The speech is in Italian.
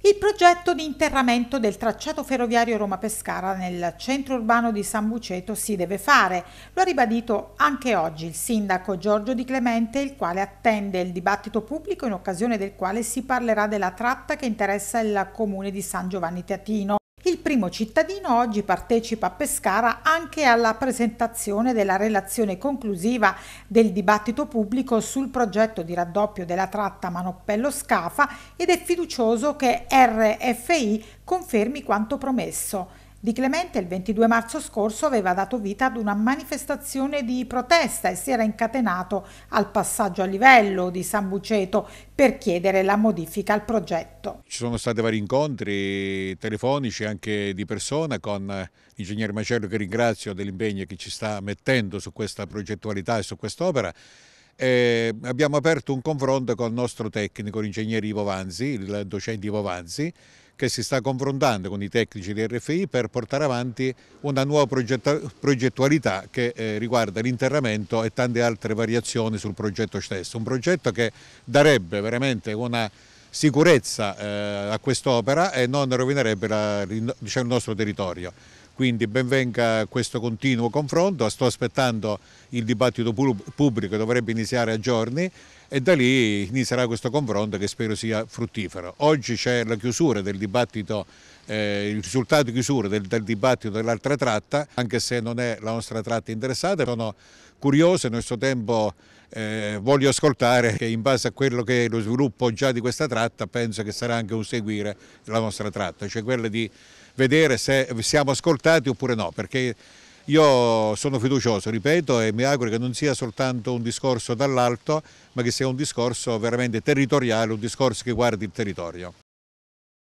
Il progetto di interramento del tracciato ferroviario Roma-Pescara nel centro urbano di San Buceto si deve fare, lo ha ribadito anche oggi il sindaco Giorgio Di Clemente, il quale attende il dibattito pubblico in occasione del quale si parlerà della tratta che interessa il comune di San Giovanni Teatino, il primo cittadino oggi partecipa a Pescara anche alla presentazione della relazione conclusiva del dibattito pubblico sul progetto di raddoppio della tratta Manoppello-Scafa ed è fiducioso che RFI confermi quanto promesso. Di Clemente il 22 marzo scorso aveva dato vita ad una manifestazione di protesta e si era incatenato al passaggio a livello di San Buceto per chiedere la modifica al progetto. Ci sono stati vari incontri telefonici anche di persona con l'ingegnere Macello che ringrazio dell'impegno che ci sta mettendo su questa progettualità e su quest'opera. Eh, abbiamo aperto un confronto con il nostro tecnico, l'ingegnere Ivo Vanzi, il docente Ivo Vanzi, che si sta confrontando con i tecnici di RFI per portare avanti una nuova progettualità che eh, riguarda l'interramento e tante altre variazioni sul progetto stesso. Un progetto che darebbe veramente una sicurezza eh, a quest'opera e non rovinerebbe diciamo, il nostro territorio. Quindi benvenga questo continuo confronto, sto aspettando il dibattito pubblico, che dovrebbe iniziare a giorni e da lì inizierà questo confronto che spero sia fruttifero. Oggi c'è la chiusura del dibattito eh, il risultato di chiusura del, del dibattito dell'altra tratta, anche se non è la nostra tratta interessata. Sono curioso, nel suo tempo eh, voglio ascoltare che in base a quello che è lo sviluppo già di questa tratta penso che sarà anche un seguire la nostra tratta, cioè quella di vedere se siamo ascoltati oppure no, perché io sono fiducioso, ripeto, e mi auguro che non sia soltanto un discorso dall'alto, ma che sia un discorso veramente territoriale, un discorso che guardi il territorio.